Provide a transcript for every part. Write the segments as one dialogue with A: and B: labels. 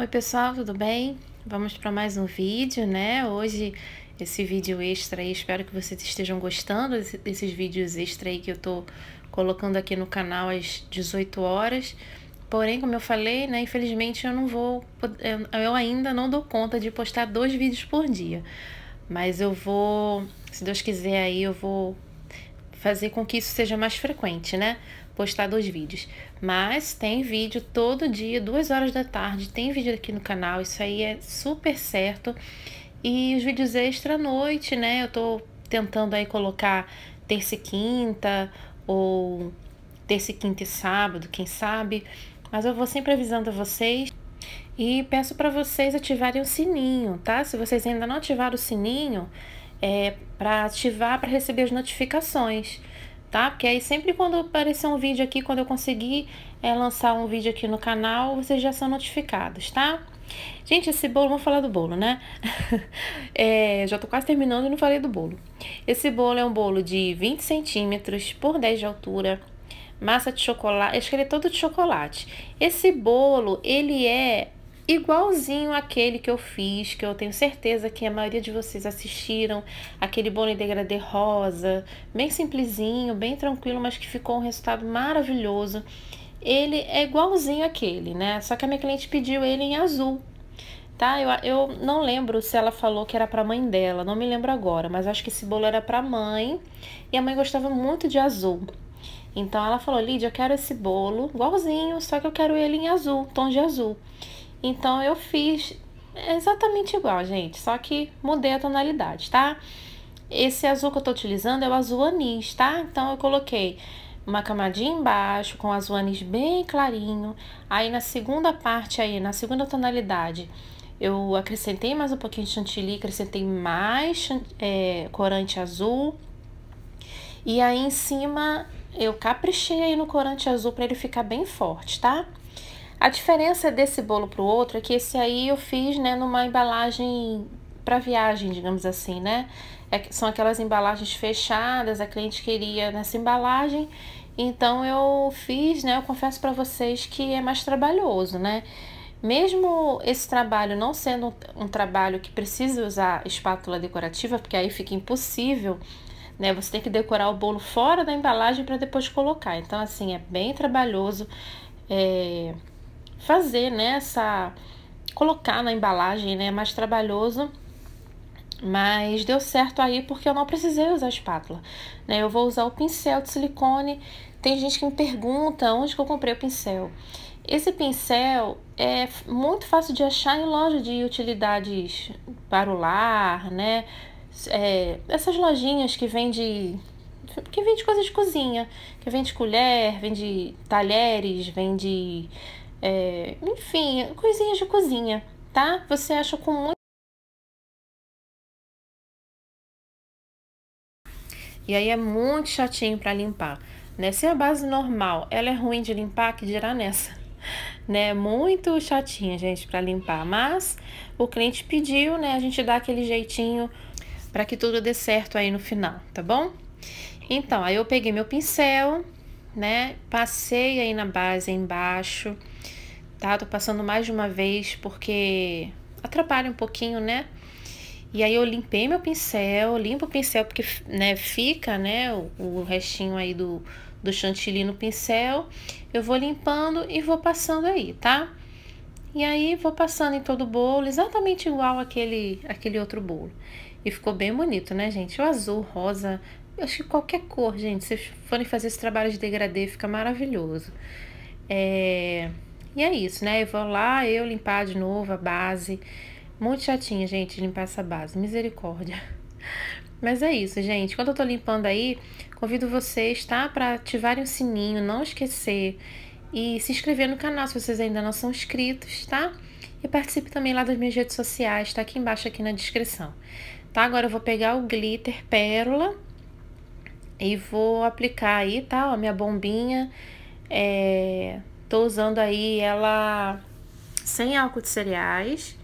A: Oi pessoal, tudo bem? Vamos para mais um vídeo, né? Hoje esse vídeo extra aí, espero que vocês estejam gostando desses vídeos extra aí que eu tô colocando aqui no canal às 18 horas. Porém, como eu falei, né, infelizmente eu não vou eu ainda não dou conta de postar dois vídeos por dia. Mas eu vou, se Deus quiser aí, eu vou fazer com que isso seja mais frequente, né? postar dois vídeos. Mas tem vídeo todo dia, duas horas da tarde, tem vídeo aqui no canal, isso aí é super certo. E os vídeos extra à noite, né? Eu tô tentando aí colocar terça e quinta ou terça e quinta e sábado, quem sabe. Mas eu vou sempre avisando vocês e peço para vocês ativarem o sininho, tá? Se vocês ainda não ativaram o sininho, é para ativar para receber as notificações tá? Porque aí sempre quando aparecer um vídeo aqui, quando eu conseguir é, lançar um vídeo aqui no canal, vocês já são notificados, tá? Gente, esse bolo, vamos falar do bolo, né? é, já tô quase terminando e não falei do bolo. Esse bolo é um bolo de 20 centímetros por 10 de altura, massa de chocolate, acho que ele é todo de chocolate. Esse bolo, ele é igualzinho aquele que eu fiz, que eu tenho certeza que a maioria de vocês assistiram, aquele bone degradê rosa, bem simplesinho, bem tranquilo, mas que ficou um resultado maravilhoso. Ele é igualzinho aquele, né? Só que a minha cliente pediu ele em azul. Tá? Eu, eu não lembro se ela falou que era pra mãe dela, não me lembro agora, mas acho que esse bolo era pra mãe e a mãe gostava muito de azul. Então ela falou: Lídia, eu quero esse bolo igualzinho, só que eu quero ele em azul, tom de azul. Então eu fiz exatamente igual, gente, só que mudei a tonalidade, tá? Esse azul que eu tô utilizando é o azul anis, tá? Então eu coloquei uma camadinha embaixo com azul anis bem clarinho. Aí na segunda parte aí, na segunda tonalidade, eu acrescentei mais um pouquinho de chantilly, acrescentei mais é, corante azul. E aí em cima eu caprichei aí no corante azul para ele ficar bem forte, tá? A diferença desse bolo para o outro é que esse aí eu fiz né, numa embalagem para viagem, digamos assim, né? É, são aquelas embalagens fechadas, a cliente queria nessa embalagem, então eu fiz, né? Eu confesso para vocês que é mais trabalhoso, né? Mesmo esse trabalho não sendo um, um trabalho que precisa usar espátula decorativa, porque aí fica impossível, né? Você tem que decorar o bolo fora da embalagem para depois colocar. Então, assim, é bem trabalhoso. É, fazer, né? Essa colocar na embalagem, né? É mais trabalhoso. Mas deu certo aí porque eu não precisei usar espátula, né? Eu vou usar o pincel de silicone. Tem gente que me pergunta onde que eu comprei o pincel. Esse pincel é muito fácil de achar em loja de utilidades para o lar, né? É, essas lojinhas que vende que vende coisas de cozinha, que vende colher, vende talheres, vende é, enfim, coisinhas de cozinha, tá? Você acha com muito. E aí é muito chatinho para limpar. Né? Se a base normal ela é ruim de limpar, que dirá nessa? Né? Muito chatinha, gente, para limpar. Mas o cliente pediu, né? A gente dá aquele jeitinho para que tudo dê certo aí no final, tá bom? Então, aí eu peguei meu pincel, né? Passei aí na base embaixo, tá? Tô passando mais de uma vez porque atrapalha um pouquinho, né? E aí eu limpei meu pincel, limpo o pincel porque, né, fica, né, o, o restinho aí do, do chantilly no pincel. Eu vou limpando e vou passando aí, tá? E aí vou passando em todo o bolo, exatamente igual aquele aquele outro bolo. E ficou bem bonito, né, gente? O azul, rosa, acho que qualquer cor, gente, se forem fazer esse trabalho de degradê, fica maravilhoso. É... E é isso, né? Eu vou lá, eu limpar de novo a base. Muito chatinha, gente, limpar essa base. Misericórdia. Mas é isso, gente. Quando eu tô limpando aí, convido vocês, tá? Pra ativarem o sininho, não esquecer. E se inscrever no canal se vocês ainda não são inscritos, tá? E participe também lá das minhas redes sociais, tá aqui embaixo, aqui na descrição. Tá? Agora eu vou pegar o glitter pérola e vou aplicar aí, tá? a minha bombinha, é, tô usando aí ela sem álcool de cereais,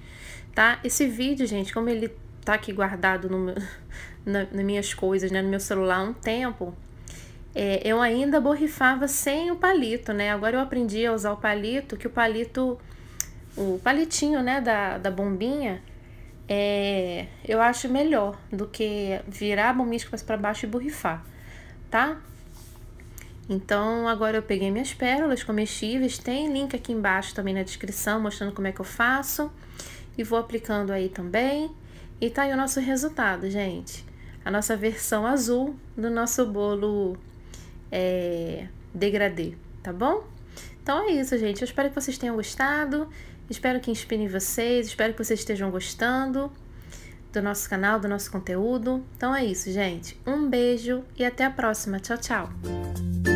A: tá? Esse vídeo, gente, como ele tá aqui guardado no meu, na, nas minhas coisas, né, no meu celular há um tempo, é, eu ainda borrifava sem o palito, né? Agora eu aprendi a usar o palito, que o palito, o palitinho, né, da, da bombinha, é, eu acho melhor do que virar a bombinha para baixo e borrifar tá? Então, agora eu peguei minhas pérolas comestíveis, tem link aqui embaixo também na descrição, mostrando como é que eu faço. E vou aplicando aí também. E tá aí o nosso resultado, gente. A nossa versão azul do nosso bolo é, degradê, tá bom? Então é isso, gente. Eu espero que vocês tenham gostado. Espero que inspire vocês. Espero que vocês estejam gostando do nosso canal, do nosso conteúdo. Então é isso, gente. Um beijo e até a próxima. Tchau, tchau.